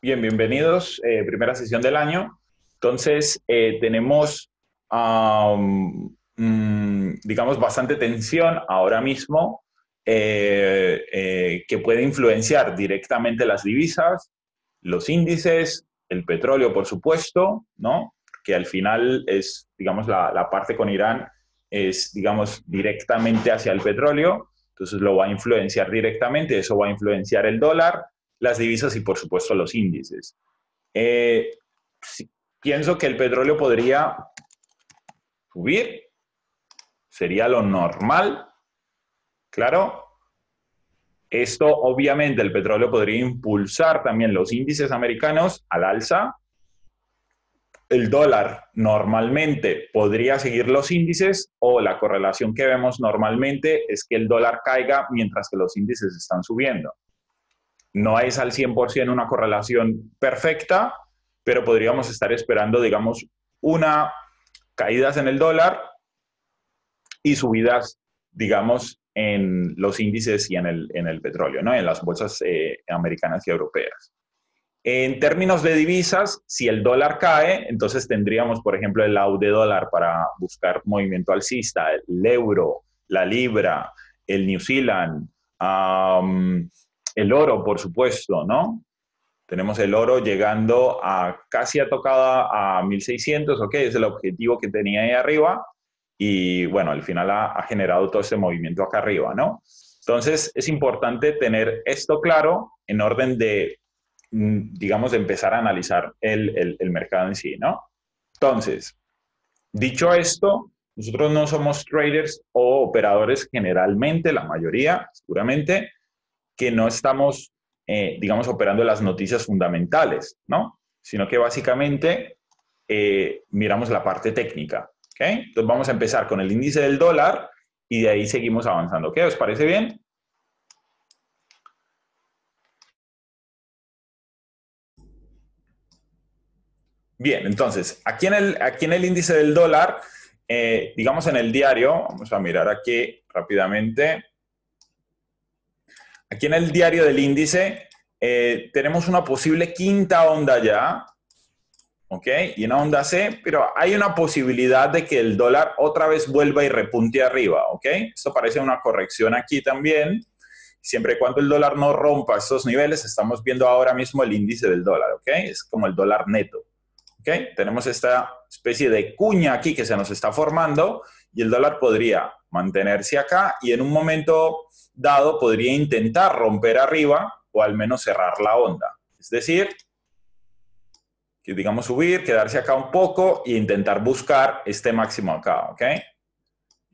Bien, bienvenidos. Eh, primera sesión del año. Entonces, eh, tenemos, mm, digamos, bastante tensión ahora mismo eh, que puede influenciar directamente las divisas, los índices, el petróleo, por supuesto, ¿no? Que al final es, digamos, la, la parte con Irán es, digamos, directamente hacia el petróleo. Entonces, lo va a influenciar directamente. Eso va a influenciar el dólar las divisas y, por supuesto, los índices. Eh, pienso que el petróleo podría subir, sería lo normal, claro. Esto, obviamente, el petróleo podría impulsar también los índices americanos al alza. El dólar normalmente podría seguir los índices o la correlación que vemos normalmente es que el dólar caiga mientras que los índices están subiendo. No es al 100% una correlación perfecta, pero podríamos estar esperando, digamos, una caídas en el dólar y subidas, digamos, en los índices y en el, en el petróleo, ¿no? en las bolsas eh, americanas y europeas. En términos de divisas, si el dólar cae, entonces tendríamos, por ejemplo, el AUD dólar para buscar movimiento alcista, el euro, la libra, el New Zealand, el oro, por supuesto, ¿no? Tenemos el oro llegando a casi a tocada a 1600, ok, es el objetivo que tenía ahí arriba y bueno, al final ha, generado todo ese movimiento acá arriba, ¿no? Entonces es importante tener esto claro en orden de, mm, digamos, empezar a analizar el, el mercado en sí, ¿no? Entonces, dicho esto, nosotros no somos traders o operadores generalmente, la mayoría, seguramente, que no estamos, eh, digamos, operando las noticias fundamentales, ¿no? Sino que básicamente eh, miramos la parte técnica, ¿ok? Entonces vamos a empezar con el índice del dólar y de ahí seguimos avanzando, ¿ok? ¿Os parece bien? Bien, entonces, aquí en el, aquí en el índice del dólar, eh, digamos en el diario, vamos a mirar aquí rápidamente, Aquí en el diario del índice eh, tenemos una posible quinta onda ya, ¿ok? Y una onda C, pero hay una posibilidad de que el dólar otra vez vuelva y repunte arriba, ¿ok? Esto parece una corrección aquí también. Siempre y cuando el dólar no rompa estos niveles, estamos viendo ahora mismo el índice del dólar, ¿ok? Es como el dólar neto, ¿ok? Tenemos esta especie de cuña aquí que se nos está formando y el dólar podría mantenerse acá y en un momento dado podría intentar romper arriba o al menos cerrar la onda. Es decir, que digamos subir, quedarse acá un poco e intentar buscar este máximo acá, ¿ok?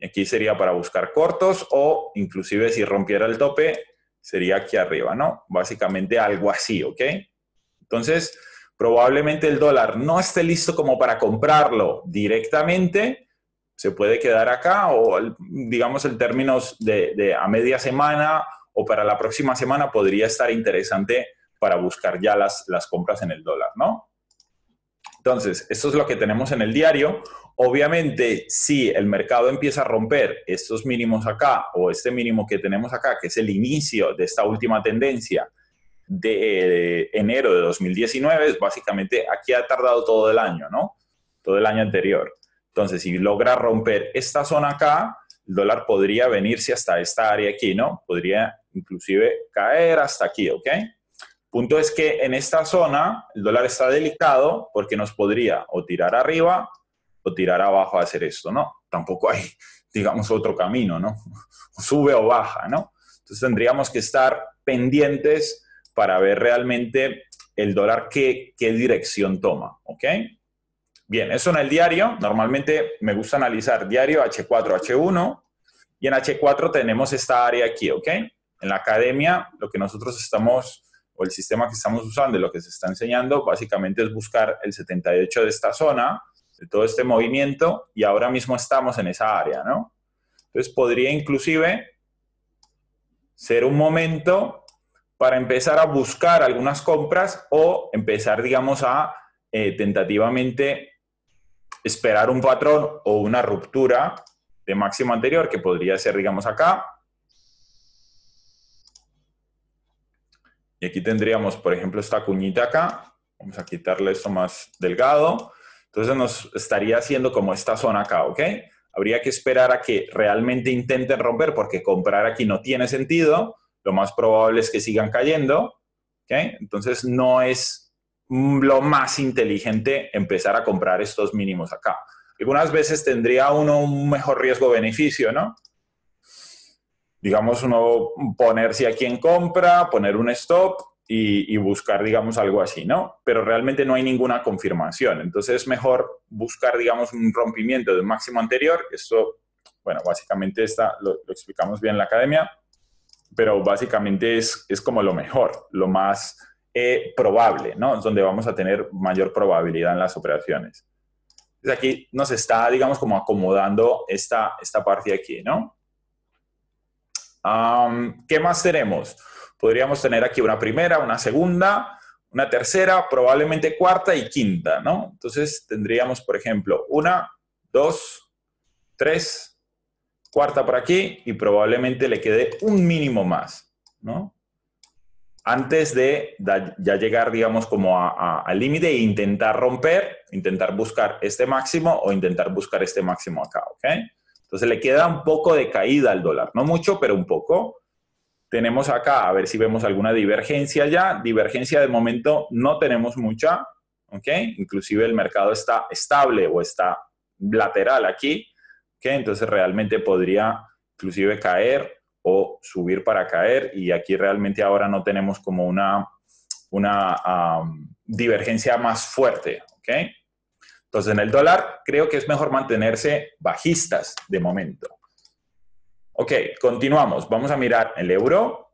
aquí sería para buscar cortos o inclusive si rompiera el tope sería aquí arriba, ¿no? Básicamente algo así, ¿ok? Entonces, probablemente el dólar no esté listo como para comprarlo directamente, se puede quedar acá o digamos el término de, a media semana o para la próxima semana podría estar interesante para buscar ya las, las compras en el dólar, ¿no? Entonces, esto es lo que tenemos en el diario. Obviamente, si el mercado empieza a romper estos mínimos acá o este mínimo que tenemos acá, que es el inicio de esta última tendencia de eh, enero de 2019, básicamente aquí ha tardado todo el año, ¿no? Todo el año anterior. Entonces, si logra romper esta zona acá, el dólar podría venirse hasta esta área aquí, ¿no? Podría inclusive caer hasta aquí, ¿ok? Punto es que en esta zona el dólar está delicado porque nos podría o tirar arriba o tirar abajo a hacer esto, ¿no? Tampoco hay, digamos, otro camino, ¿no? sube o baja, ¿no? Entonces tendríamos que estar pendientes para ver realmente el dólar qué, qué dirección toma, ¿ok? Bien, eso en el diario. Normalmente me gusta analizar diario H4, H1. Y en H4 tenemos esta área aquí, ¿ok? En la academia, lo que nosotros estamos, o el sistema que estamos usando lo que se está enseñando, básicamente es buscar el 78 de esta zona, de todo este movimiento, y ahora mismo estamos en esa área, ¿no? Entonces podría inclusive ser un momento para empezar a buscar algunas compras o empezar, digamos, a eh, tentativamente esperar un patrón o una ruptura de máximo anterior, que podría ser, digamos, acá. Y aquí tendríamos, por ejemplo, esta cuñita acá. Vamos a quitarle esto más delgado. Entonces nos estaría haciendo como esta zona acá, ¿ok? Habría que esperar a que realmente intenten romper porque comprar aquí no tiene sentido. Lo más probable es que sigan cayendo, ¿ok? Entonces no es lo más inteligente empezar a comprar estos mínimos acá. Algunas veces tendría uno un mejor riesgo-beneficio, ¿no? Digamos, uno ponerse aquí en compra, poner un stop y, buscar, digamos, algo así, ¿no? Pero realmente no hay ninguna confirmación. Entonces es mejor buscar, digamos, un rompimiento de un máximo anterior. Esto, bueno, básicamente está, lo, explicamos bien en la academia, pero básicamente es, es como lo mejor, lo más eh, probable, ¿no? Donde vamos a tener mayor probabilidad en las operaciones. Entonces aquí nos está, digamos, como acomodando esta, esta parte aquí, ¿no? ¿Qué más tenemos? Podríamos tener aquí una primera, una segunda, una tercera, probablemente cuarta y quinta, ¿no? Entonces tendríamos, por ejemplo, una, dos, tres, cuarta por aquí y probablemente le quede un mínimo más, ¿no? antes de ya llegar, digamos, como al límite e intentar romper, intentar buscar este máximo o intentar buscar este máximo acá, ¿ok? Entonces le queda un poco de caída al dólar, no mucho, pero un poco. Tenemos acá, a ver si vemos alguna divergencia ya. Divergencia de momento no tenemos mucha, ¿ok? Inclusive el mercado está estable o está lateral aquí, ¿ok? Entonces realmente podría inclusive caer o subir para caer y aquí realmente ahora no tenemos como una, una divergencia más fuerte, ¿ok? Entonces en el dólar creo que es mejor mantenerse bajistas de momento. Ok, continuamos. Vamos a mirar el euro.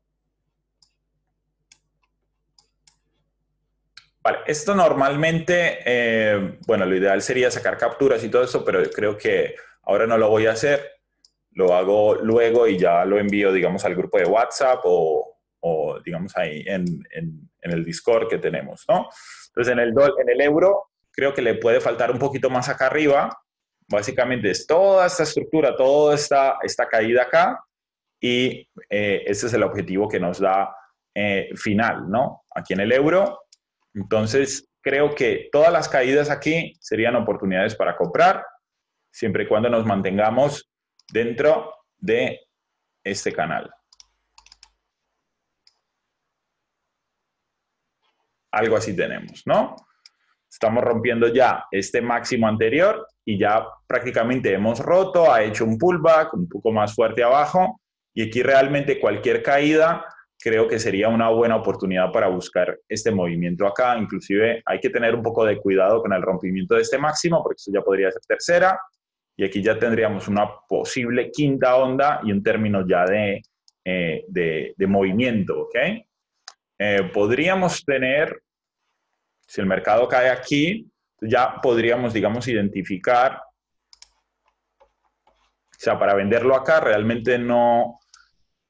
Vale, esto normalmente, eh, bueno, lo ideal sería sacar capturas y todo eso, pero creo que ahora no lo voy a hacer lo hago luego y ya lo envío, digamos, al grupo de WhatsApp o, digamos, ahí en, el Discord que tenemos, ¿no? Entonces, en el, en el euro, creo que le puede faltar un poquito más acá arriba. Básicamente es toda esta estructura, toda esta, esta caída acá y eh, ese es el objetivo que nos da eh, final, ¿no? Aquí en el euro. Entonces, creo que todas las caídas aquí serían oportunidades para comprar, siempre y cuando nos mantengamos dentro de este canal. Algo así tenemos, ¿no? Estamos rompiendo ya este máximo anterior y ya prácticamente hemos roto, ha hecho un pullback un poco más fuerte abajo y aquí realmente cualquier caída creo que sería una buena oportunidad para buscar este movimiento acá. Inclusive hay que tener un poco de cuidado con el rompimiento de este máximo porque eso ya podría ser tercera y aquí ya tendríamos una posible quinta onda y un término ya de, eh, movimiento, ¿ok? Eh, podríamos tener, si el mercado cae aquí, ya podríamos, digamos, identificar, o sea, para venderlo acá realmente no,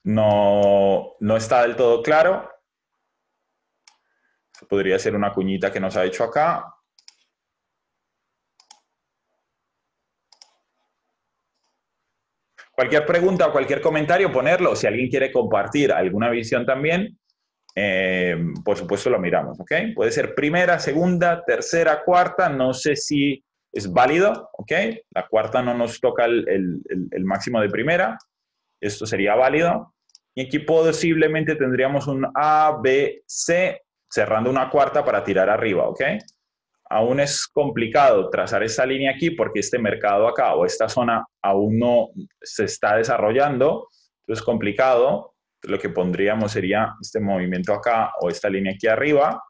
no, no está del todo claro. Podría ser una cuñita que nos ha hecho acá, cualquier pregunta o cualquier comentario, ponerlo. Si alguien quiere compartir alguna visión también, eh, por supuesto lo miramos, ¿ok? Puede ser primera, segunda, tercera, cuarta, no sé si es válido, ¿ok? La cuarta no nos toca el, máximo de primera, esto sería válido. Y aquí posiblemente tendríamos un A, B, C, cerrando una cuarta para tirar arriba, ¿ok? aún es complicado trazar esta línea aquí porque este mercado acá o esta zona aún no se está desarrollando, entonces complicado, lo que pondríamos sería este movimiento acá o esta línea aquí arriba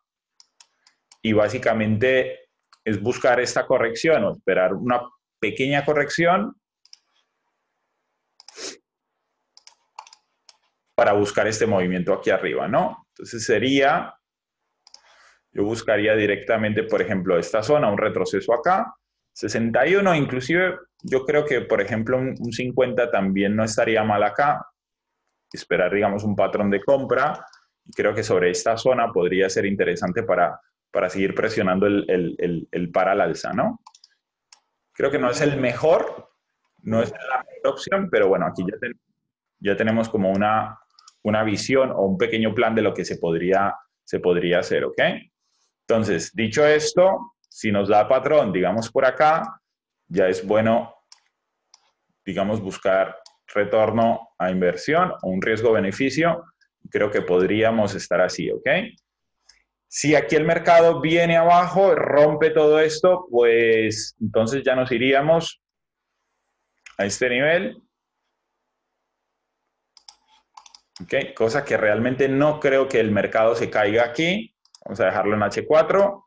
y básicamente es buscar esta corrección o esperar una pequeña corrección para buscar este movimiento aquí arriba, ¿no? Entonces sería yo buscaría directamente, por ejemplo, esta zona, un retroceso acá, 61, inclusive yo creo que, por ejemplo, un, 50 también no estaría mal acá. Esperar, digamos, un patrón de compra. creo que sobre esta zona podría ser interesante para, para seguir presionando el, el, el, para al alza, ¿no? Creo que no es el mejor, no es la mejor opción, pero bueno, aquí ya, ya tenemos como una, una visión o un pequeño plan de lo que se podría, se podría hacer, ¿ok? Entonces, dicho esto, si nos da patrón, digamos por acá, ya es bueno, digamos, buscar retorno a inversión o un riesgo-beneficio. Creo que podríamos estar así, ¿ok? Si aquí el mercado viene abajo, rompe todo esto, pues entonces ya nos iríamos a este nivel. ¿Ok? Cosa que realmente no creo que el mercado se caiga aquí. Vamos a dejarlo en H4.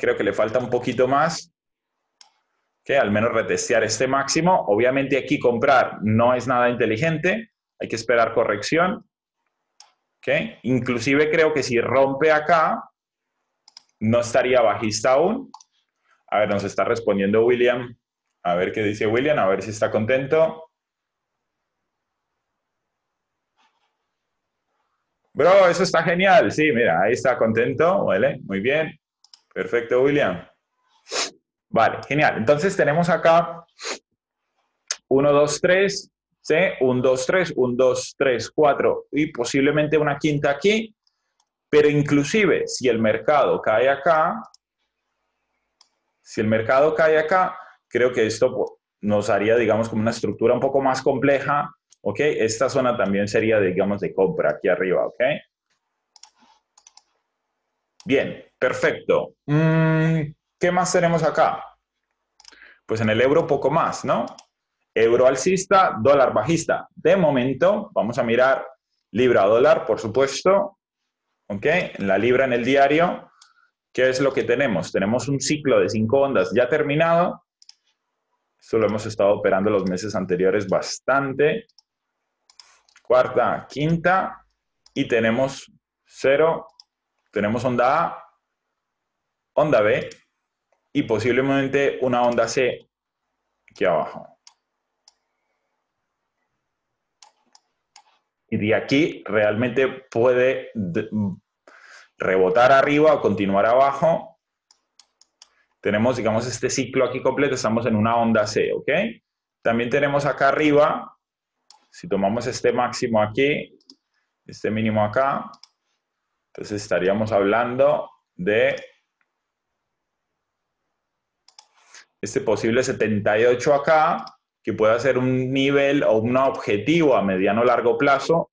creo que le falta un poquito más. al menos retestear este máximo. Obviamente aquí comprar no es nada inteligente. Hay que esperar corrección. inclusive creo que si rompe acá, no estaría bajista aún. A ver, nos está respondiendo William. A ver qué dice William, a ver si está contento. Bro, eso está genial. Sí, mira, ahí está contento, Muy bien. Perfecto, William. Vale, genial. Entonces tenemos acá 1, 2, 3, 1, 2, 3, 1, 2, 3, 4 y posiblemente una quinta aquí. Pero inclusive si el mercado cae acá, si el mercado cae acá, creo que esto nos haría, digamos, como una estructura un poco más compleja esta zona también sería, digamos, de compra aquí arriba, ¿ok? Bien, perfecto. Mm, ¿Qué más tenemos acá? Pues en el euro poco más, ¿no? Euro alcista, dólar bajista. De momento, vamos a mirar libra a dólar, por supuesto, ¿ok? La libra en el diario, ¿qué es lo que tenemos? Tenemos un ciclo de cinco ondas ya terminado. Esto lo hemos estado operando los meses anteriores bastante cuarta, quinta y tenemos cero, tenemos onda A, onda B y posiblemente una onda C aquí abajo. Y de aquí realmente puede rebotar arriba o continuar abajo. Tenemos, digamos, este ciclo aquí completo, estamos en una onda C, ¿ok? También tenemos acá arriba si tomamos este máximo aquí, este mínimo acá, entonces estaríamos hablando de este posible 78 acá, que puede ser un nivel o un objetivo a mediano o largo plazo.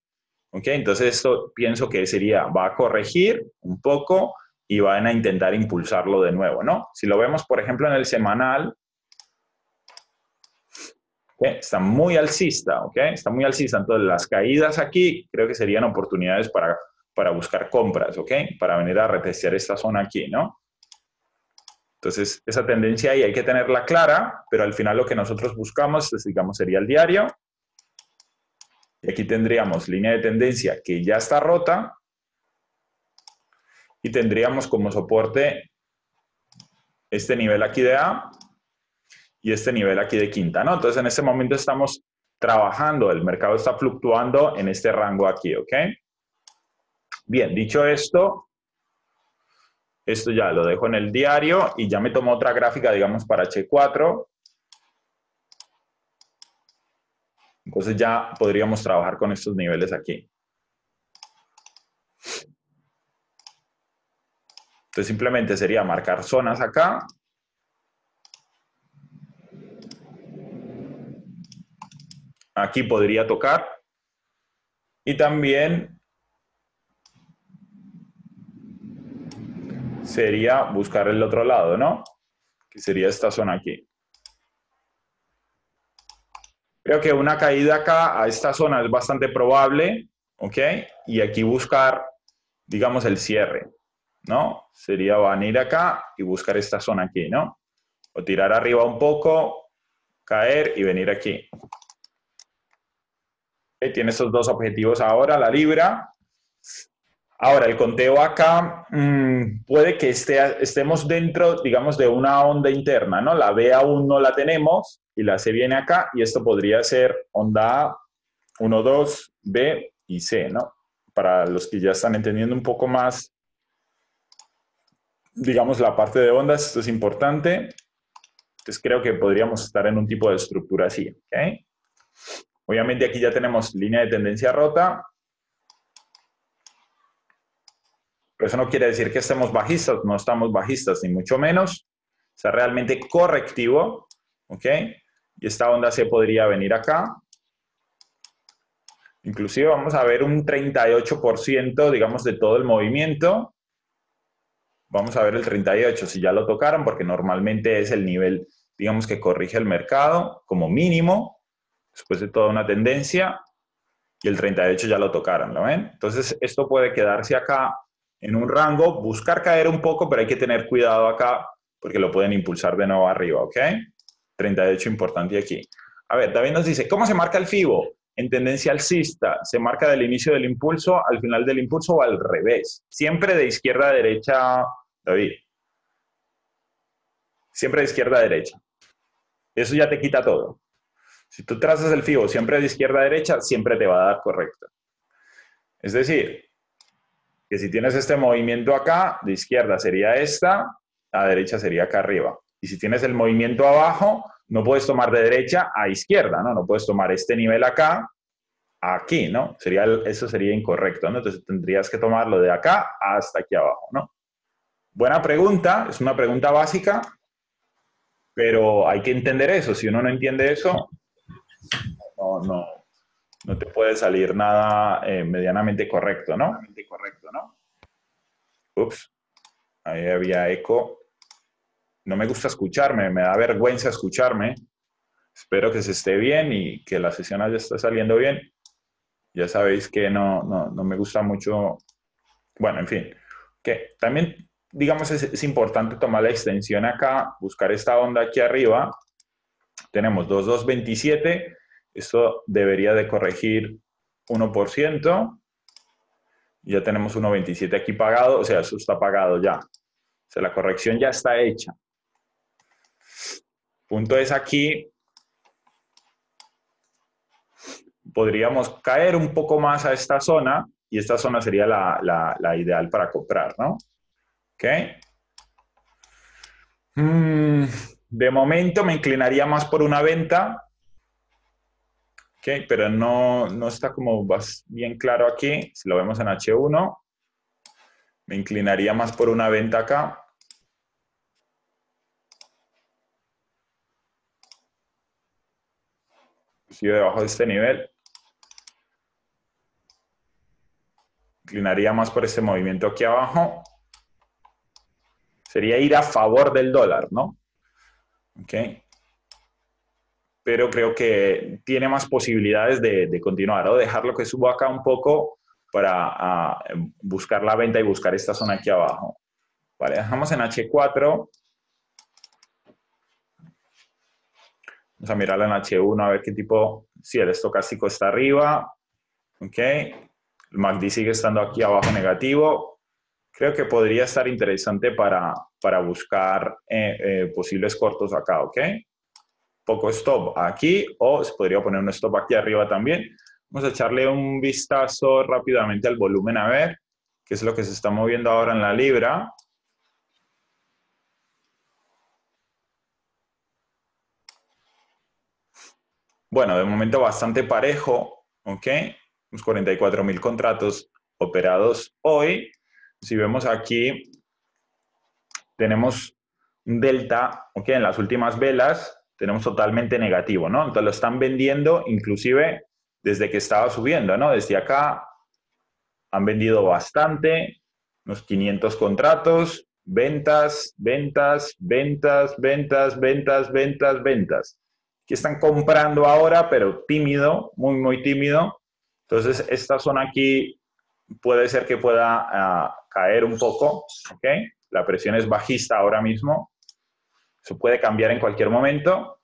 Okay, Entonces esto pienso que sería, va a corregir un poco y van a intentar impulsarlo de nuevo, ¿no? Si lo vemos, por ejemplo, en el semanal, Está muy alcista, ¿ok? Está muy alcista. Entonces, las caídas aquí creo que serían oportunidades para, buscar compras, ¿ok? Para venir a retestear esta zona aquí, ¿no? Entonces, esa tendencia ahí hay que tenerla clara, pero al final lo que nosotros buscamos, pues, digamos, sería el diario. Y aquí tendríamos línea de tendencia que ya está rota. Y tendríamos como soporte este nivel aquí de A, y este nivel aquí de quinta, ¿no? Entonces, en este momento estamos trabajando, el mercado está fluctuando en este rango aquí, ¿ok? Bien, dicho esto, esto ya lo dejo en el diario y ya me tomo otra gráfica, digamos, para H4. Entonces ya podríamos trabajar con estos niveles aquí. Entonces simplemente sería marcar zonas acá aquí podría tocar. Y también sería buscar el otro lado, ¿no? Que sería esta zona aquí. Creo que una caída acá a esta zona es bastante probable, ¿ok? Y aquí buscar, digamos, el cierre, ¿no? Sería venir acá y buscar esta zona aquí, ¿no? O tirar arriba un poco, caer y venir aquí. Eh, tiene esos dos objetivos ahora, la libra. Ahora, el conteo acá mm, puede que estemos dentro, digamos, de una onda interna, ¿no? La B aún no la tenemos y la C viene acá y esto podría ser onda A, 1, 2, B y C, ¿no? Para los que ya están entendiendo un poco más, digamos, la parte de ondas, esto es importante. Entonces creo que podríamos estar en un tipo de estructura así, ¿ok? Obviamente aquí ya tenemos línea de tendencia rota. Pero eso no quiere decir que estemos bajistas, no estamos bajistas, ni mucho menos. sea, realmente correctivo, ¿ok? Y esta onda se podría venir acá. Inclusive vamos a ver un 38%, digamos, de todo el movimiento. Vamos a ver el 38, si ya lo tocaron, porque normalmente es el nivel, digamos, que corrige el mercado como mínimo después de toda una tendencia, y el 38 ya lo tocaron, ¿lo ven? Entonces, esto puede quedarse acá en un rango, buscar caer un poco, pero hay que tener cuidado acá porque lo pueden impulsar de nuevo arriba, ¿ok? 38 importante aquí. A ver, David nos dice, ¿cómo se marca el FIBO? En tendencia alcista, ¿se marca del inicio del impulso, al final del impulso o al revés? Siempre de izquierda a derecha, David. Siempre de izquierda a derecha. Eso ya te quita todo. Si tú trazas el FIBO siempre de izquierda a derecha, siempre te va a dar correcto. Es decir, que si tienes este movimiento acá, de izquierda sería esta, a derecha sería acá arriba. Y si tienes el movimiento abajo, no puedes tomar de derecha a izquierda, ¿no? No puedes tomar este nivel acá, aquí, ¿no? Sería, eso sería incorrecto, ¿no? Entonces tendrías que tomarlo de acá hasta aquí abajo, ¿no? Buena pregunta, es una pregunta básica, pero hay que entender eso. Si uno no entiende eso, no, no, te puede salir nada eh, medianamente correcto, ¿no? Medianamente correcto, ¿no? Ups, ahí había eco. No me gusta escucharme, me da vergüenza escucharme. Espero que se esté bien y que la sesión haya está saliendo bien. Ya sabéis que no, me gusta mucho. Bueno, en fin. Que también, digamos, es, es importante tomar la extensión acá, buscar esta onda aquí arriba. Tenemos 2227 esto debería de corregir 1%. Ya tenemos 1.27 aquí pagado, o sea, eso está pagado ya. O sea, la corrección ya está hecha. Punto es aquí, podríamos caer un poco más a esta zona y esta zona sería la, ideal para comprar, ¿no? ¿Ok? Mm, de momento me inclinaría más por una venta Ok, pero no, está como bien claro aquí. Si lo vemos en H1, me inclinaría más por una venta acá. yo debajo de este nivel. Inclinaría más por este movimiento aquí abajo. Sería ir a favor del dólar, ¿no? Okay pero creo que tiene más posibilidades de, continuar o lo que subo acá un poco para ah, buscar la venta y buscar esta zona aquí abajo. Vale, dejamos en H4. Vamos a mirarla en H1 a ver qué tipo, si el estocástico está arriba. Ok. El MACD sigue estando aquí abajo negativo. Creo que podría estar interesante para, buscar eh, eh, posibles cortos acá, ¿ok? poco stop aquí o se podría poner un stop aquí arriba también. Vamos a echarle un vistazo rápidamente al volumen a ver qué es lo que se está moviendo ahora en la libra. Bueno, de momento bastante parejo, ¿ok? Unos 44.000 mil contratos operados hoy. Si vemos aquí, tenemos un delta, ¿ok? En las últimas velas, tenemos totalmente negativo, ¿no? Entonces lo están vendiendo inclusive desde que estaba subiendo, ¿no? Desde acá han vendido bastante, unos 500 contratos, ventas, ventas, ventas, ventas, ventas, ventas, ventas. Que están comprando ahora, pero tímido, muy, muy tímido. Entonces, esta zona aquí puede ser que pueda ah, caer un poco, ¿ok? La presión es bajista ahora mismo, eso puede cambiar en cualquier momento,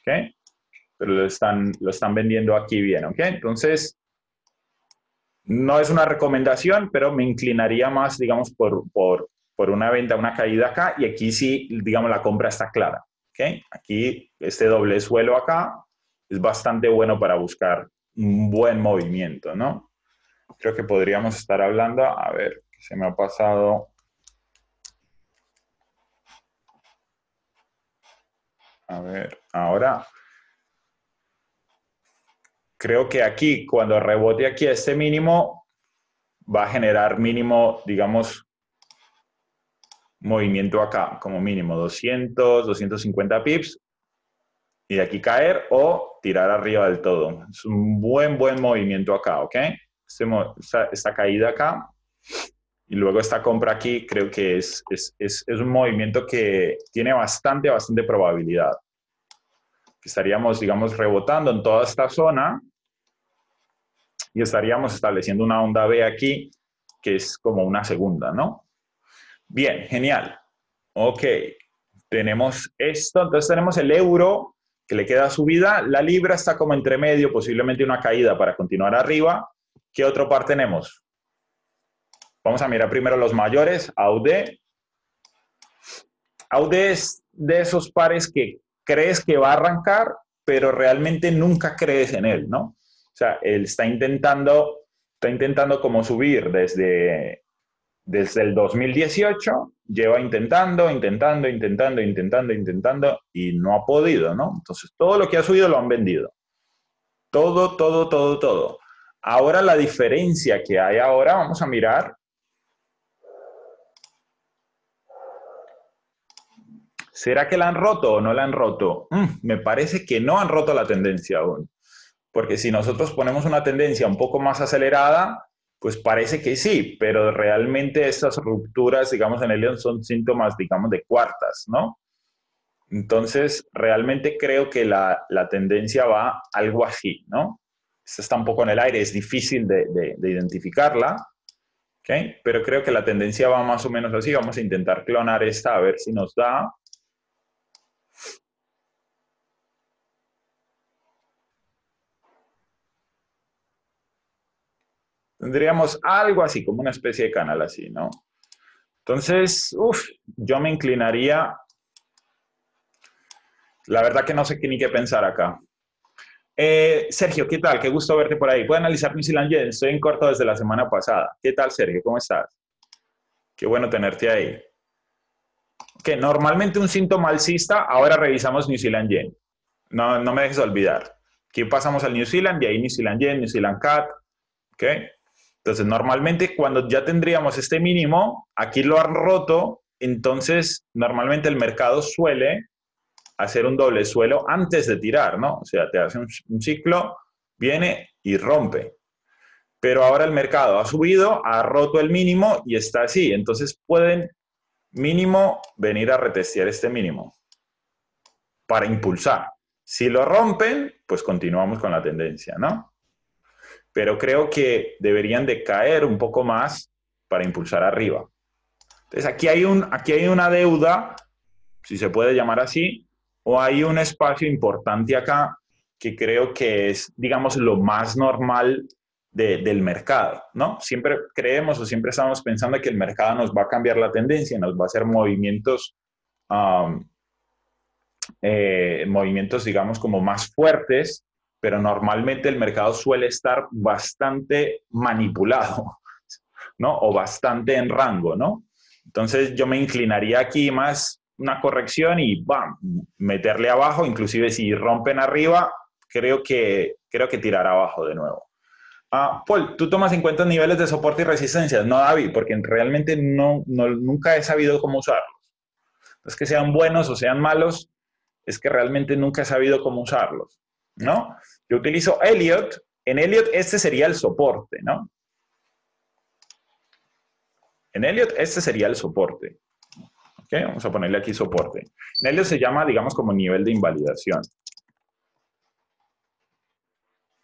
¿ok? Pero lo están, lo están vendiendo aquí bien, ¿ok? Entonces, no es una recomendación, pero me inclinaría más, digamos, por, por una venta, una caída acá, y aquí sí, digamos, la compra está clara, ¿ok? Aquí, este doble suelo acá, es bastante bueno para buscar un buen movimiento, ¿no? Creo que podríamos estar hablando, a ver, se me ha pasado A ver, ahora creo que aquí, cuando rebote aquí a este mínimo, va a generar mínimo, digamos, movimiento acá, como mínimo 200, 250 pips, y de aquí caer o tirar arriba del todo. Es un buen, buen movimiento acá, ¿ok? Este esta, caída acá y luego esta compra aquí creo que es, un movimiento que tiene bastante, bastante probabilidad. Estaríamos, digamos, rebotando en toda esta zona y estaríamos estableciendo una onda B aquí, que es como una segunda, ¿no? Bien, genial. Ok, tenemos esto, entonces tenemos el euro que le queda subida, la libra está como entre medio, posiblemente una caída para continuar arriba. ¿Qué otro par tenemos? Vamos a mirar primero los mayores, Aude. Aude es de esos pares que crees que va a arrancar, pero realmente nunca crees en él, ¿no? O sea, él está intentando, está intentando como subir desde, desde el 2018, lleva intentando, intentando, intentando, intentando, intentando, y no ha podido, ¿no? Entonces, todo lo que ha subido lo han vendido. Todo, todo, todo, todo. Ahora la diferencia que hay ahora, vamos a mirar ¿Será que la han roto o no la han roto? Mm, me parece que no han roto la tendencia aún. Porque si nosotros ponemos una tendencia un poco más acelerada, pues parece que sí, pero realmente estas rupturas, digamos, en el león son síntomas, digamos, de cuartas, ¿no? Entonces, realmente creo que la, tendencia va algo así, ¿no? Esta está un poco en el aire, es difícil de, identificarla, ¿ok? Pero creo que la tendencia va más o menos así. Vamos a intentar clonar esta a ver si nos da. Tendríamos algo así, como una especie de canal así, ¿no? Entonces, uff, yo me inclinaría... La verdad que no sé qué ni qué pensar acá. Eh, Sergio, ¿qué tal? Qué gusto verte por ahí. Puedo analizar New Zealand Yen. Estoy en corto desde la semana pasada. ¿Qué tal, Sergio? ¿Cómo estás? Qué bueno tenerte ahí. Que normalmente un síntoma alcista, ahora revisamos New Zealand Yen. No, no me dejes olvidar. Aquí pasamos al New Zealand y ahí New Zealand Yen, New Zealand Cat. ¿Ok? Entonces, normalmente cuando ya tendríamos este mínimo, aquí lo han roto, entonces normalmente el mercado suele hacer un doble suelo antes de tirar, ¿no? O sea, te hace un, ciclo, viene y rompe. Pero ahora el mercado ha subido, ha roto el mínimo y está así. Entonces pueden mínimo venir a retestear este mínimo para impulsar. Si lo rompen, pues continuamos con la tendencia, ¿no? pero creo que deberían de caer un poco más para impulsar arriba. Entonces aquí hay, un, aquí hay una deuda, si se puede llamar así, o hay un espacio importante acá que creo que es, digamos, lo más normal del mercado, ¿no? Siempre creemos o siempre estamos pensando que el mercado nos va a cambiar la tendencia, nos va a hacer movimientos, eh, movimientos, digamos, como más fuertes pero normalmente el mercado suele estar bastante manipulado, ¿no? O bastante en rango, ¿no? Entonces yo me inclinaría aquí más una corrección y ¡bam! meterle abajo, inclusive si rompen arriba, creo que, creo que tirar abajo de nuevo. Ah, Paul, tú tomas en cuenta niveles de soporte y resistencia? no David, porque realmente nunca he sabido cómo usarlos. Es que sean buenos o sean malos, es que realmente nunca he sabido cómo usarlos. ¿no? Yo utilizo Elliot, en Elliot este sería el soporte, ¿no? En Elliot este sería el soporte. ¿Okay? Vamos a ponerle aquí soporte. En Elliot se llama, digamos, como nivel de invalidación.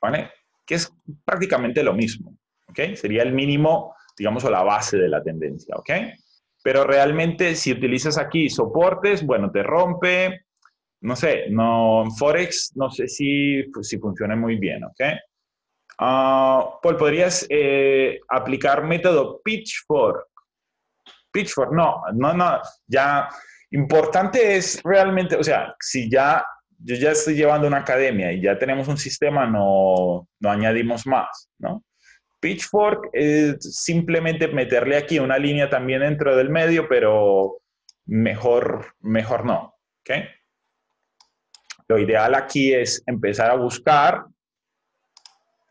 ¿Vale? Que es prácticamente lo mismo. ¿Ok? Sería el mínimo, digamos, o la base de la tendencia. ¿Ok? Pero realmente si utilizas aquí soportes, bueno, te rompe, no sé, no, Forex no sé si, pues, si funciona muy bien, ¿ok? Ah, Paul, ¿podrías eh, aplicar método Pitchfork? Pitchfork, no, no, no, ya, importante es realmente, o sea, si ya, yo ya estoy llevando una academia y ya tenemos un sistema, no, no añadimos más, ¿no? Pitchfork es simplemente meterle aquí una línea también dentro del medio, pero mejor, mejor no, ¿ok? Lo ideal aquí es empezar a buscar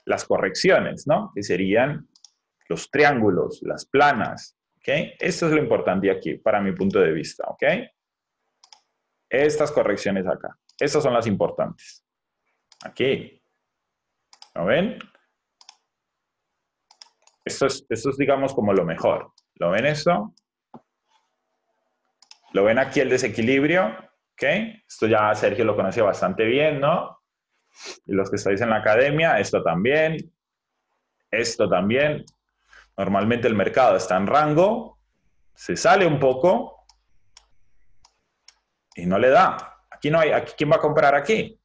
las correcciones, ¿no? Que serían los triángulos, las planas, ¿ok? Esto es lo importante aquí, para mi punto de vista, ¿ok? Estas correcciones acá, estas son las importantes. Aquí, ¿lo ven? Esto es, digamos, como lo mejor. ¿Lo ven esto? ¿Lo ven aquí el desequilibrio? ¿Ok? Esto ya Sergio lo conoce bastante bien, ¿no? Y los que estáis en la academia, esto también, esto también. Normalmente el mercado está en rango, se sale un poco y no le da. Aquí no hay, ¿quién va a comprar aquí?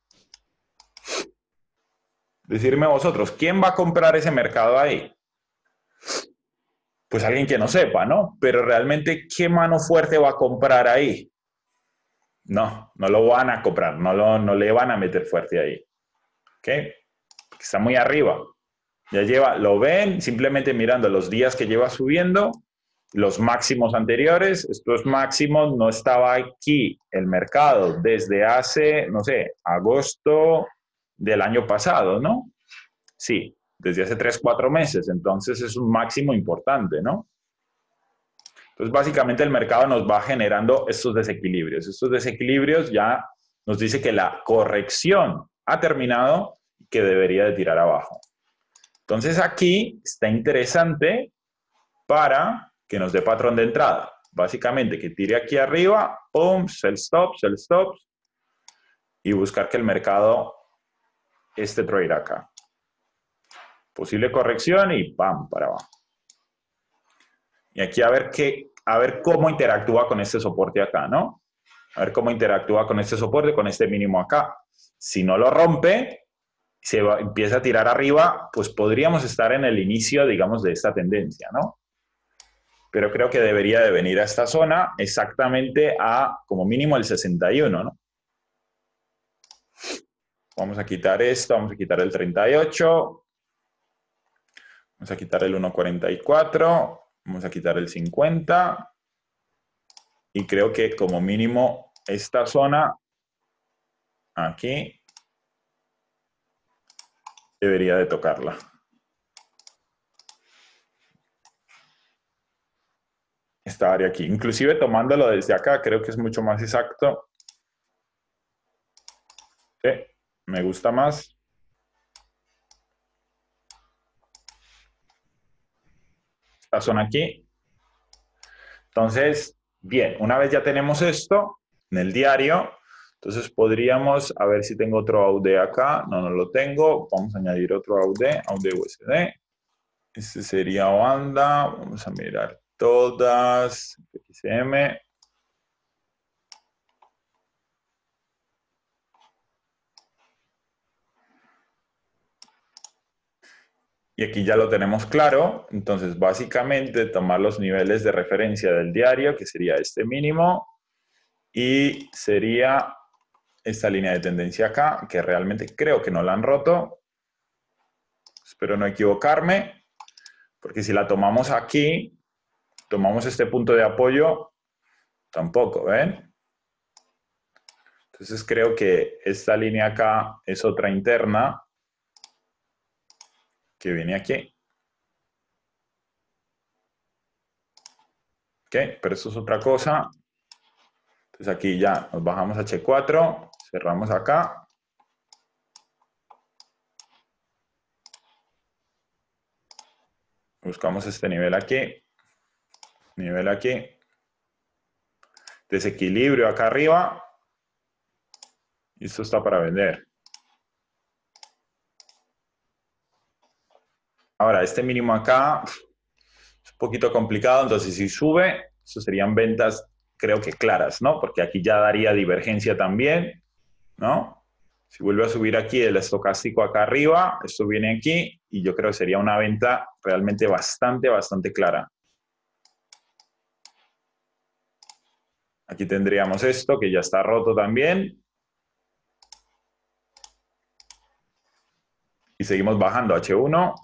Decirme vosotros, ¿quién va a comprar ese mercado ahí? Pues alguien que no sepa, ¿no? Pero realmente, ¿qué mano fuerte va a comprar ahí? No, no lo van a comprar, no, lo, no le van a meter fuerte ahí. ¿Ok? Está muy arriba. Ya lleva, lo ven simplemente mirando los días que lleva subiendo, los máximos anteriores. Estos máximos no estaba aquí el mercado desde hace, no sé, agosto del año pasado, ¿no? Sí, desde hace 3, 4 meses. Entonces es un máximo importante, ¿no? Entonces, básicamente el mercado nos va generando estos desequilibrios. Estos desequilibrios ya nos dice que la corrección ha terminado y que debería de tirar abajo. Entonces aquí está interesante para que nos dé patrón de entrada. Básicamente que tire aquí arriba, pum, sell stop, sell stop, y buscar que el mercado este trade acá. Posible corrección y pam, para abajo. Y aquí a ver qué a ver cómo interactúa con este soporte acá, ¿no? A ver cómo interactúa con este soporte, con este mínimo acá. Si no lo rompe, se empieza a tirar arriba, pues podríamos estar en el inicio, digamos, de esta tendencia, ¿no? Pero creo que debería de venir a esta zona exactamente a como mínimo el 61, ¿no? Vamos a quitar esto, vamos a quitar el 38, vamos a quitar el 1.44, Vamos a quitar el 50. Y creo que como mínimo esta zona aquí debería de tocarla. Esta área aquí. Inclusive tomándolo desde acá creo que es mucho más exacto. me gusta más. esta zona aquí. Entonces, bien, una vez ya tenemos esto en el diario, entonces podríamos, a ver si tengo otro AUD acá, no, no lo tengo, vamos a añadir otro AUD, AUD USD. Este sería banda, vamos a mirar todas, XM, Y aquí ya lo tenemos claro. Entonces, básicamente, tomar los niveles de referencia del diario, que sería este mínimo, y sería esta línea de tendencia acá, que realmente creo que no la han roto. Espero no equivocarme, porque si la tomamos aquí, tomamos este punto de apoyo, tampoco, ¿ven? Entonces creo que esta línea acá es otra interna, que viene aquí. Ok, pero eso es otra cosa. Entonces aquí ya nos bajamos a H4, cerramos acá. Buscamos este nivel aquí, nivel aquí, desequilibrio acá arriba, y esto está para vender. Ahora, este mínimo acá es un poquito complicado, entonces si sube, eso serían ventas, creo que claras, ¿no? Porque aquí ya daría divergencia también, ¿no? Si vuelve a subir aquí el estocástico acá arriba, esto viene aquí y yo creo que sería una venta realmente bastante, bastante clara. Aquí tendríamos esto que ya está roto también. Y seguimos bajando H1,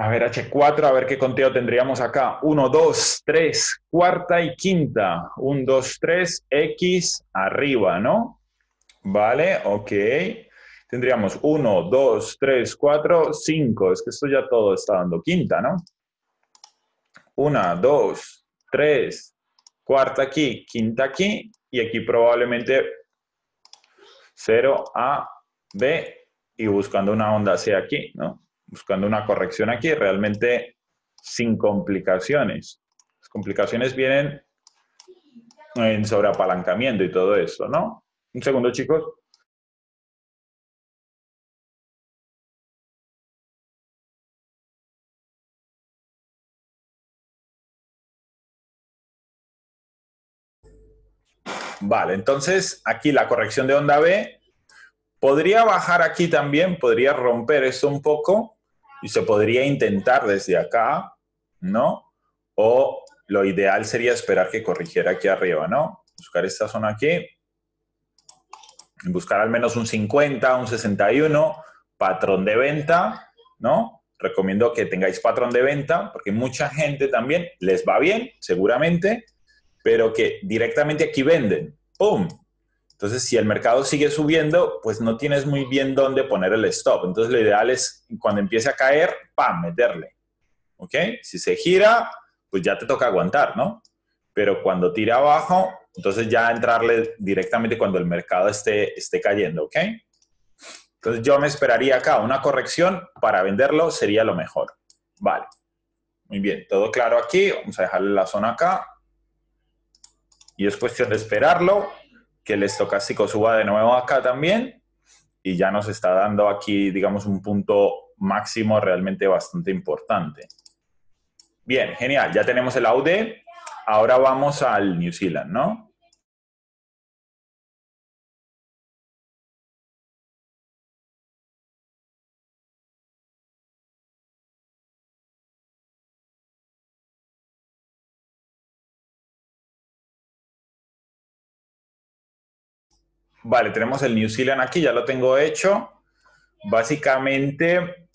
A ver, H4, a ver qué conteo tendríamos acá. 1, 2, 3, cuarta y quinta. 1, 2, 3, X arriba, ¿no? Vale, ok. Tendríamos 1, 2, 3, 4, 5. Es que esto ya todo está dando quinta, ¿no? 1, 2, 3, cuarta aquí, quinta aquí. Y aquí probablemente 0, A, B. Y buscando una onda C aquí, ¿no? buscando una corrección aquí, realmente sin complicaciones. Las complicaciones vienen en sobreapalancamiento y todo eso, ¿no? Un segundo, chicos. Vale, entonces aquí la corrección de onda B. Podría bajar aquí también, podría romper eso un poco, y se podría intentar desde acá, ¿no? O lo ideal sería esperar que corrigiera aquí arriba, ¿no? Buscar esta zona aquí, buscar al menos un 50, un 61, patrón de venta, ¿no? Recomiendo que tengáis patrón de venta, porque mucha gente también les va bien, seguramente, pero que directamente aquí venden. ¡Pum! Entonces, si el mercado sigue subiendo, pues no tienes muy bien dónde poner el stop. Entonces, lo ideal es cuando empiece a caer, ¡pam!, meterle. ¿Ok? Si se gira, pues ya te toca aguantar, ¿no? Pero cuando tira abajo, entonces ya entrarle directamente cuando el mercado esté, esté cayendo, ¿ok? Entonces yo me esperaría acá una corrección para venderlo sería lo mejor. Vale. Muy bien, todo claro aquí. Vamos a dejarle la zona acá. Y es cuestión de esperarlo que el estocástico suba de nuevo acá también y ya nos está dando aquí, digamos, un punto máximo realmente bastante importante. Bien, genial, ya tenemos el AUD. Ahora vamos al New Zealand, ¿no? Vale, tenemos el New Zealand aquí, ya lo tengo hecho. Básicamente,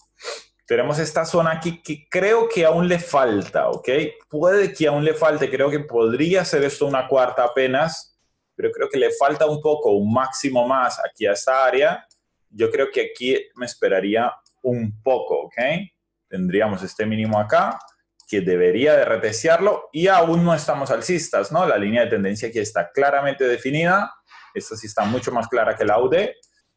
tenemos esta zona aquí que creo que aún le falta, ¿ok? Puede que aún le falte, creo que podría ser esto una cuarta apenas, pero creo que le falta un poco, un máximo más aquí a esta área. Yo creo que aquí me esperaría un poco, ¿ok? Tendríamos este mínimo acá, que debería de reteciarlo. y aún no estamos alcistas, ¿no? La línea de tendencia aquí está claramente definida esta sí está mucho más clara que la UD.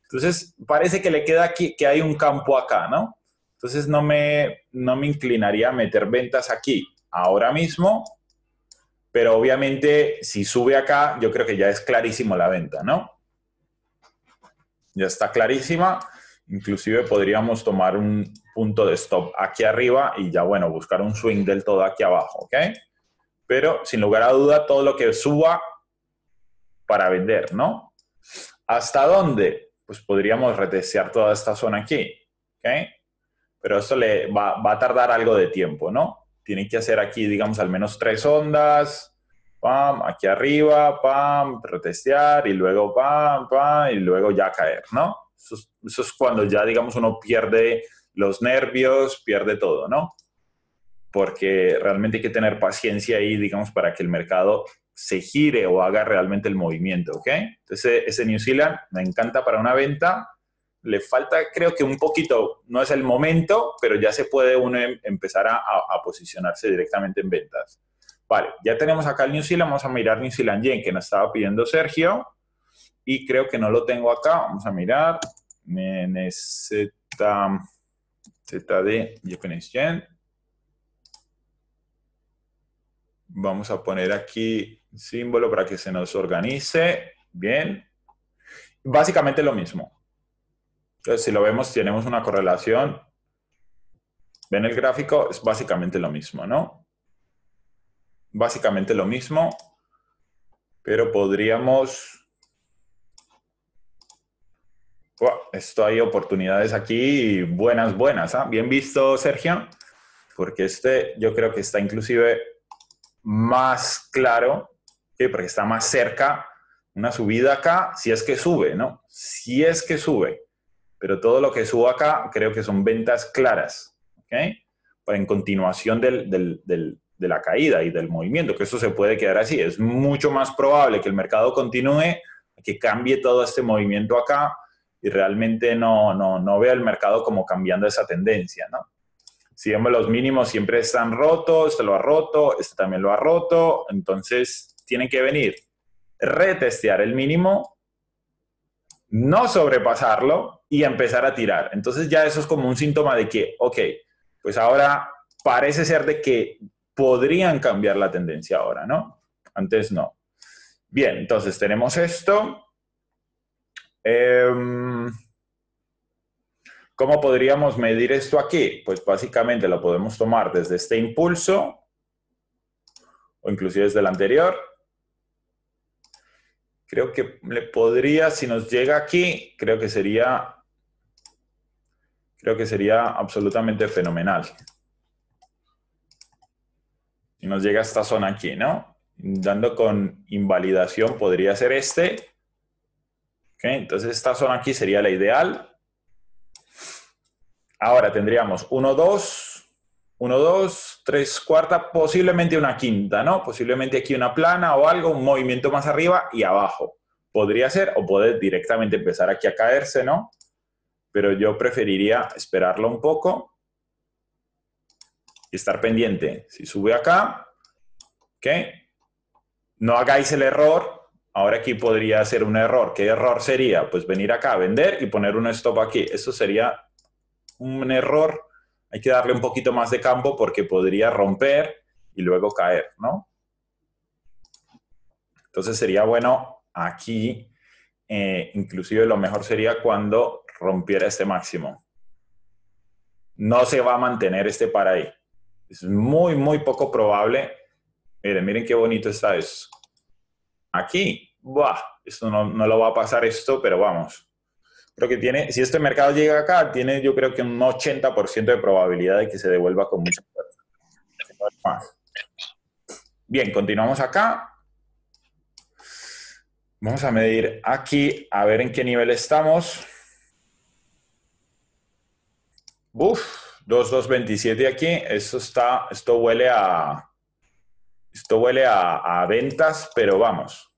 Entonces, parece que le queda aquí, que hay un campo acá, ¿no? Entonces, no me, me inclinaría a meter ventas aquí ahora mismo, pero obviamente si sube acá, yo creo que ya es clarísimo la venta, ¿no? Ya está clarísima. Inclusive podríamos tomar un punto de stop aquí arriba y ya, bueno, buscar un swing del todo aquí abajo, ¿ok? Pero sin lugar a duda, todo lo que suba para vender, ¿no? ¿Hasta dónde? Pues podríamos retestear toda esta zona aquí, ¿ok? Pero esto le va, a tardar algo de tiempo, ¿no? Tiene que hacer aquí, digamos, al menos tres ondas, pam, aquí arriba, pam, retestear y luego pam, pam, y luego ya caer, ¿no? es, eso es, cuando ya, digamos, uno pierde los nervios, pierde todo, ¿no? Porque realmente hay que tener paciencia ahí, digamos, para que el mercado se gire o haga realmente el movimiento, ¿ok? Entonces, ese New Zealand me encanta para una venta. Le falta, creo que un poquito, no es el momento, pero ya se puede uno em, empezar a, posicionarse directamente en ventas. Vale, ya tenemos acá el New Zealand, vamos a mirar New Zealand Yen, que nos estaba pidiendo Sergio, y creo que no lo tengo acá, vamos a mirar, NZ, ZD, Japanese Yen. Vamos a poner aquí símbolo para que se nos organice. Bien. Básicamente lo mismo. Entonces, si lo vemos, tenemos una correlación. ¿Ven el gráfico? Es básicamente lo mismo, ¿no? Básicamente lo mismo, pero podríamos... esto hay oportunidades aquí buenas, buenas. ¿ah? Bien visto, Sergio, porque este yo creo que está inclusive más claro porque está más cerca una subida acá, si es que sube, ¿no? Si es que sube. Pero todo lo que suba acá creo que son ventas claras, ¿ok? Pues en continuación de la caída y del movimiento, que eso se puede quedar así. Es mucho más probable que el mercado continúe, que cambie todo este movimiento acá y realmente no, no, no vea el mercado como cambiando esa tendencia, ¿no? Si vemos los mínimos, siempre están rotos, este lo ha roto, este también lo ha roto, entonces tienen que venir, retestear el mínimo, no sobrepasarlo y empezar a tirar. Entonces ya eso es como un síntoma de que, ok, pues ahora parece ser de que podrían cambiar la tendencia ahora, ¿no? Antes no. Bien, entonces tenemos esto. Em, ¿Cómo podríamos medir esto aquí? Pues básicamente lo podemos tomar desde este impulso o inclusive desde el anterior creo que le podría, si nos llega aquí, creo que sería, creo que sería absolutamente fenomenal. Si nos llega a esta zona aquí, ¿no? Dando con invalidación podría ser este. Entonces esta zona aquí sería la ideal. Ahora tendríamos 1, 2, 1, 2, tres cuartas, posiblemente una quinta, ¿no? Posiblemente aquí una plana o algo, un movimiento más arriba y abajo. Podría ser, o puede directamente empezar aquí a caerse, ¿no? Pero yo preferiría esperarlo un poco y estar pendiente. Si sube acá, ¿ok? No hagáis el error. Ahora aquí podría ser un error. ¿Qué error sería? Pues venir acá, a vender y poner un stop aquí. Eso sería un error hay que darle un poquito más de campo porque podría romper y luego caer, ¿no? Entonces sería bueno aquí, eh, inclusive lo mejor sería cuando rompiera este máximo. No se va a mantener este para ahí. Es muy, muy poco probable. Miren, miren qué bonito está eso. Aquí, ¡buah! Esto no lo va a pasar esto, pero vamos creo que tiene, si este mercado llega acá, tiene yo creo que un 80% de probabilidad de que se devuelva con mucha fuerza. Bien, continuamos acá. Vamos a medir aquí, a ver en qué nivel estamos. Uf, 2227 aquí. Esto está, esto huele a, esto huele a, a ventas, pero vamos.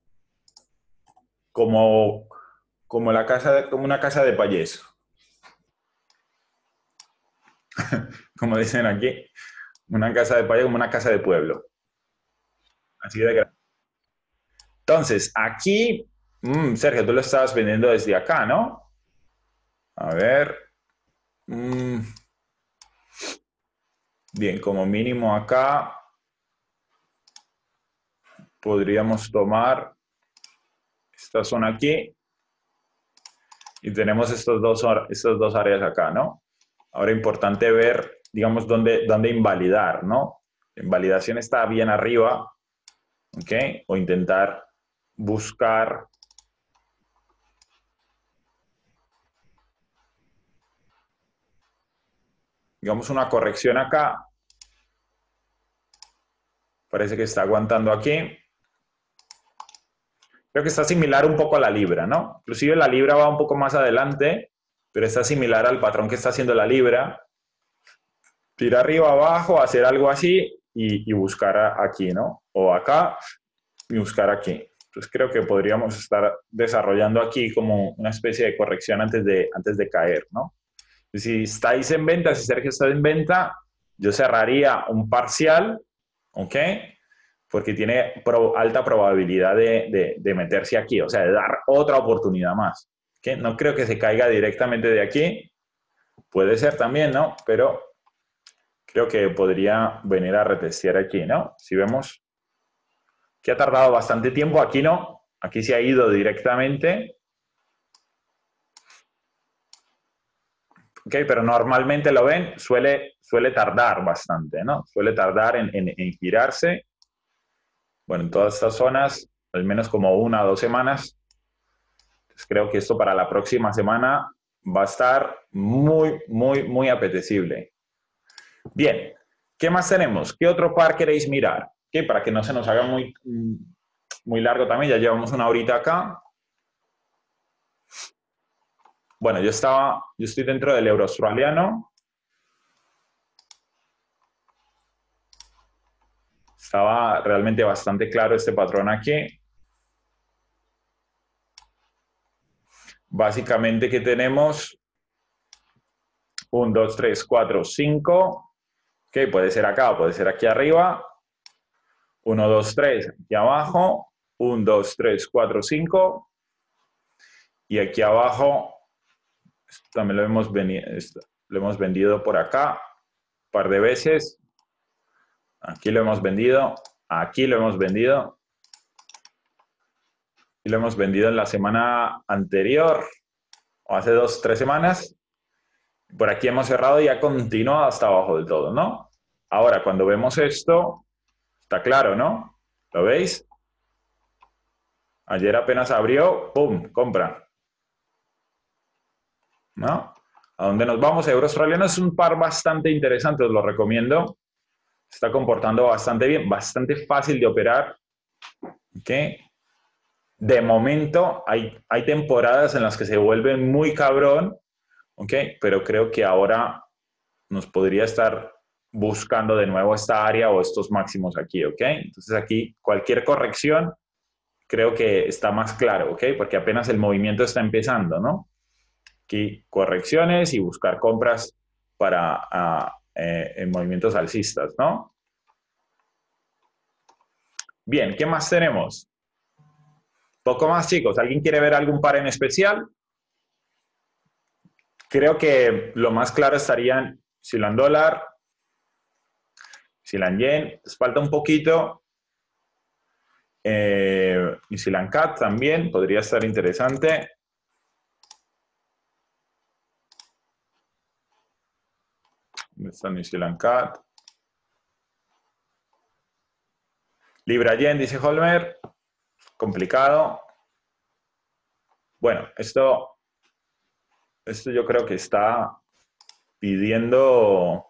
Como como, la casa, como una casa de payeso. como dicen aquí, una casa de payaso como una casa de pueblo. Así de grande. Entonces, aquí, mm, Sergio, tú lo estabas vendiendo desde acá, ¿no? A ver. Mm, bien, como mínimo acá podríamos tomar esta zona aquí y tenemos estos dos, estas dos áreas acá, ¿no? Ahora importante ver, digamos, dónde, dónde invalidar, ¿no? Invalidación está bien arriba, ¿ok? O intentar buscar digamos una corrección acá. Parece que está aguantando aquí creo que está similar un poco a la libra, ¿no? Inclusive la libra va un poco más adelante, pero está similar al patrón que está haciendo la libra. Tira arriba, abajo, hacer algo así y, y buscar aquí, ¿no? O acá y buscar aquí. Entonces creo que podríamos estar desarrollando aquí como una especie de corrección antes de, antes de caer, ¿no? Si estáis en venta, si Sergio está en venta, yo cerraría un parcial, ¿ok? porque tiene alta probabilidad de, meterse aquí, o sea, de dar otra oportunidad más. que No creo que se caiga directamente de aquí, puede ser también, ¿no? Pero creo que podría venir a retestear aquí, ¿no? Si vemos que ha tardado bastante tiempo, aquí no, aquí se ha ido directamente. Ok, pero normalmente lo ven, suele, tardar bastante, ¿no? Suele tardar en girarse bueno, en todas estas zonas, al menos como una o dos semanas. Pues creo que esto para la próxima semana va a estar muy, muy, muy apetecible. Bien, ¿qué más tenemos? ¿Qué otro par queréis mirar? Que para que no se nos haga muy, muy largo también, ya llevamos una horita acá. Bueno, yo estaba, yo estoy dentro del euro australiano, estaba realmente bastante claro este patrón aquí. Básicamente que tenemos 1, 2, 3, 4, 5, que puede ser acá, puede ser aquí arriba, 1, 2, 3, aquí abajo, 1, 2, 3, 4, 5, y aquí abajo, también lo hemos, lo hemos vendido por acá, un par de veces, Aquí lo hemos vendido, aquí lo hemos vendido. Y lo hemos vendido en la semana anterior o hace dos, tres semanas. Por aquí hemos cerrado y ha continuado hasta abajo del todo, ¿no? Ahora, cuando vemos esto, está claro, ¿no? ¿Lo veis? Ayer apenas abrió, ¡pum! Compra. ¿No? ¿A dónde nos vamos? Euro australiano es un par bastante interesante, os lo recomiendo. Se está comportando bastante bien, bastante fácil de operar. De momento hay, hay temporadas en las que se vuelve muy cabrón, ¿okay? pero creo que ahora nos podría estar buscando de nuevo esta área o estos máximos aquí, Entonces aquí cualquier corrección creo que está más claro, ¿ok? Porque apenas el movimiento está empezando, ¿no? Aquí correcciones y buscar compras para ah, eh, en movimientos alcistas, ¿no? Bien, ¿qué más tenemos? Poco más, chicos. ¿Alguien quiere ver algún par en especial? Creo que lo más claro estarían Silan dólar, Silan yen, falta un poquito. Eh, y Silan cat también, podría estar interesante. Están y Libra yen, dice Holmer. Complicado. Bueno, esto, esto yo creo que está pidiendo,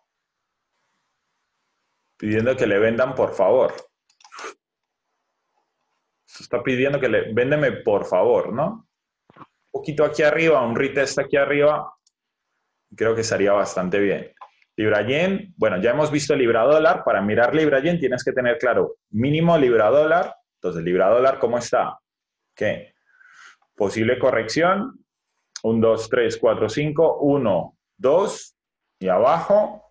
pidiendo que le vendan por favor. está pidiendo que le véndeme por favor, ¿no? Un poquito aquí arriba, un retest aquí arriba, creo que estaría bastante bien. Librayen, bueno, ya hemos visto libra dólar. Para mirar libra yen tienes que tener claro mínimo libra dólar. Entonces, libra dólar, ¿cómo está? ¿Qué? Posible corrección. 1, 2, 3, 4, 5, 1, 2 y abajo.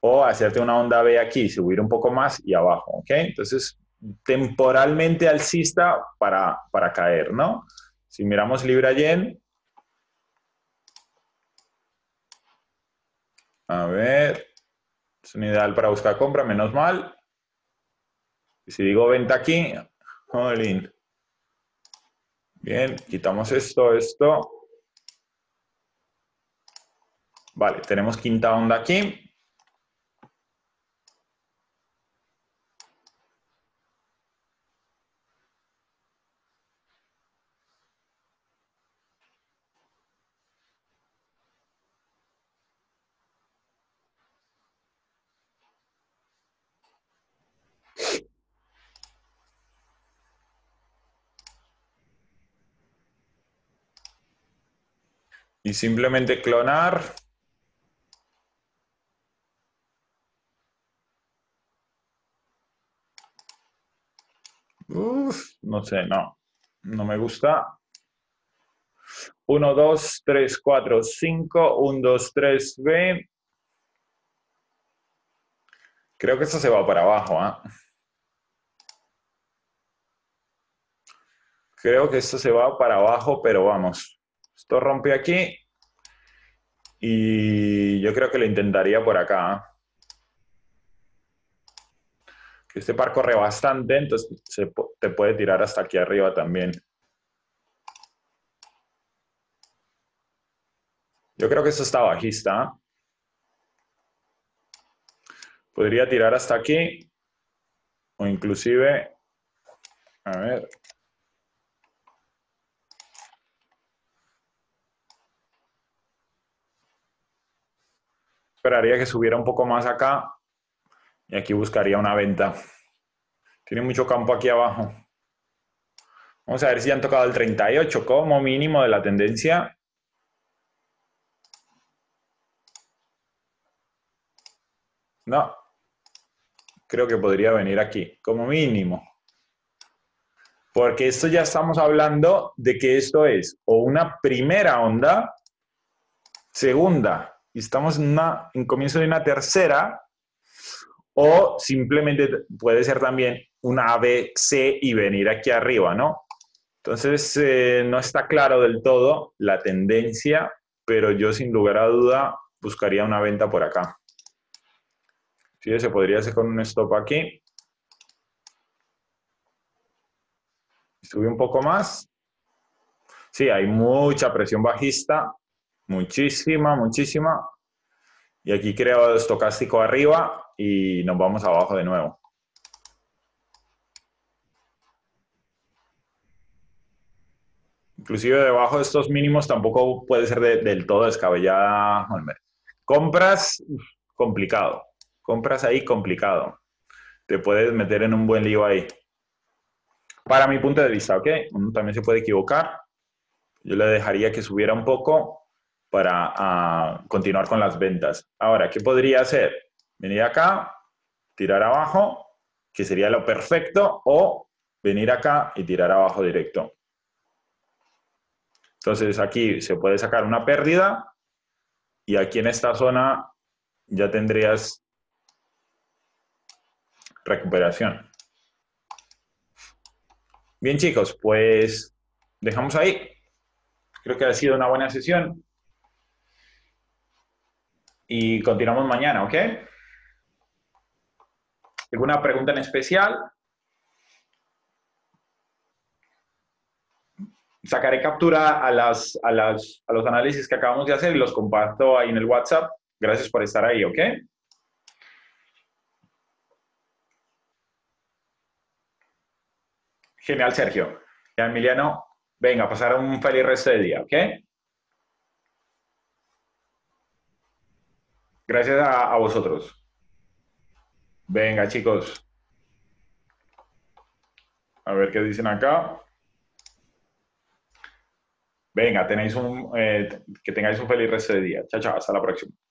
O hacerte una onda B aquí, subir un poco más y abajo. Entonces, temporalmente alcista para, para caer, ¿no? Si miramos libra yen, A ver, es un ideal para buscar compra, menos mal. Y si digo venta aquí, jolín. Bien, quitamos esto, esto. Vale, tenemos quinta onda aquí. y simplemente clonar Uf, no sé, no. No me gusta. 1, 2, 3, 4, 5. 1, 2, 3, B. Creo que esto se va para abajo. ¿ah? Creo que esto se va para abajo, pero vamos. Esto rompe aquí. Y yo creo que lo intentaría por acá. ¿eh? este par corre bastante, entonces te puede tirar hasta aquí arriba también. Yo creo que eso está bajista. ¿eh? Podría tirar hasta aquí. O inclusive, a ver, esperaría que subiera un poco más acá y aquí buscaría una venta. Tiene mucho campo aquí abajo. Vamos a ver si han tocado el 38 como mínimo de la tendencia. No. Creo que podría venir aquí, como mínimo. Porque esto ya estamos hablando de que esto es o una primera onda, segunda, estamos en, comienzo de una tercera, o simplemente puede ser también una ABC y venir aquí arriba, ¿no? Entonces, eh, no está claro del todo la tendencia, pero yo sin lugar a duda buscaría una venta por acá. Sí, se podría hacer con un stop aquí. Sube un poco más. Sí, hay mucha presión bajista muchísima, muchísima. Y aquí creo estocástico arriba y nos vamos abajo de nuevo. Inclusive debajo de estos mínimos tampoco puede ser del todo descabellada, Compras, complicado. Compras ahí, complicado. Te puedes meter en un buen lío ahí. Para mi punto de vista, ¿ok? Uno también se puede equivocar. Yo le dejaría que subiera un poco para ah, continuar con las ventas. Ahora, ¿qué podría hacer? Venir acá, tirar abajo, que sería lo perfecto, o venir acá y tirar abajo directo. Entonces aquí se puede sacar una pérdida y aquí en esta zona ya tendrías recuperación. Bien chicos, pues dejamos ahí. Creo que ha sido una buena sesión y continuamos mañana, ¿ok? ¿Alguna pregunta en especial? Sacaré captura a, las, a, los análisis que acabamos de hacer y los comparto ahí en el WhatsApp. Gracias por estar ahí, ¿ok? Genial, Sergio. Emiliano, venga, pasar un feliz resto de día, ¿ok? Gracias a, vosotros. Venga, chicos. A ver qué dicen acá. Venga, tenéis un, eh, que tengáis un feliz resto de día. Chao, chao. Hasta la próxima.